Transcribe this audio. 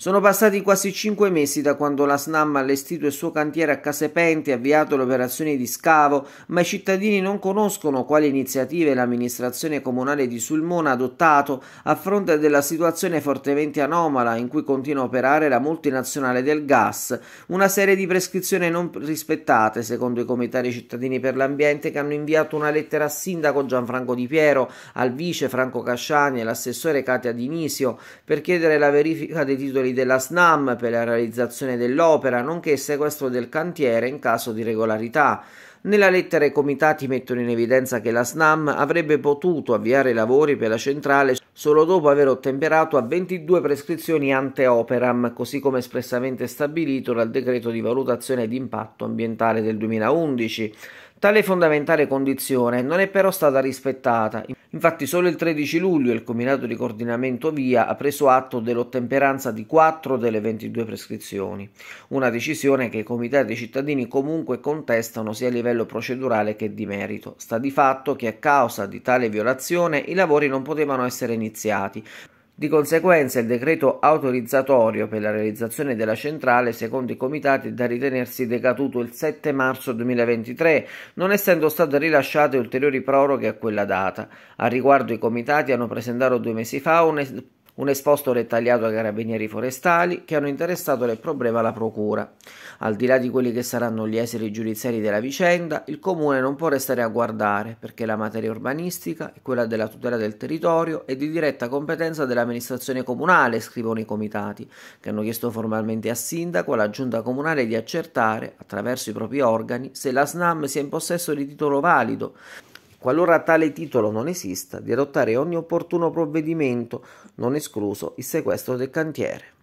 Sono passati quasi cinque mesi da quando la SNAM ha allestito il suo cantiere a Casepente e avviato le operazioni di scavo, ma i cittadini non conoscono quali iniziative l'amministrazione comunale di Sulmona ha adottato a fronte della situazione fortemente anomala in cui continua a operare la multinazionale del gas, una serie di prescrizioni non rispettate secondo i comitati cittadini per l'ambiente che hanno inviato una lettera al sindaco Gianfranco Di Piero, al vice Franco Casciani e all'assessore Katia Dinisio per chiedere la verifica dei titoli titoli della SNAM per la realizzazione dell'opera, nonché il sequestro del cantiere in caso di regolarità. Nella lettera i comitati mettono in evidenza che la SNAM avrebbe potuto avviare i lavori per la centrale solo dopo aver ottemperato a 22 prescrizioni ante operam, così come espressamente stabilito dal decreto di valutazione di impatto ambientale del 2011. Tale fondamentale condizione non è però stata rispettata. Infatti solo il 13 luglio il Comitato di Coordinamento Via ha preso atto dell'ottemperanza di 4 delle 22 prescrizioni, una decisione che i comitati cittadini comunque contestano sia a livello livello procedurale che di merito. Sta di fatto che a causa di tale violazione i lavori non potevano essere iniziati. Di conseguenza il decreto autorizzatorio per la realizzazione della centrale, secondo i comitati, è da ritenersi decaduto il 7 marzo 2023, non essendo state rilasciate ulteriori proroghe a quella data. A riguardo i comitati hanno presentato due mesi fa un un esposto dettagliato ai carabinieri forestali che hanno interessato nel problema alla procura. Al di là di quelli che saranno gli esiti giudiziari della vicenda, il comune non può restare a guardare perché la materia urbanistica e quella della tutela del territorio è di diretta competenza dell'amministrazione comunale, scrivono i comitati, che hanno chiesto formalmente al sindaco e alla giunta comunale di accertare, attraverso i propri organi, se la SNAM sia in possesso di titolo valido qualora tale titolo non esista, di adottare ogni opportuno provvedimento, non escluso il sequestro del cantiere.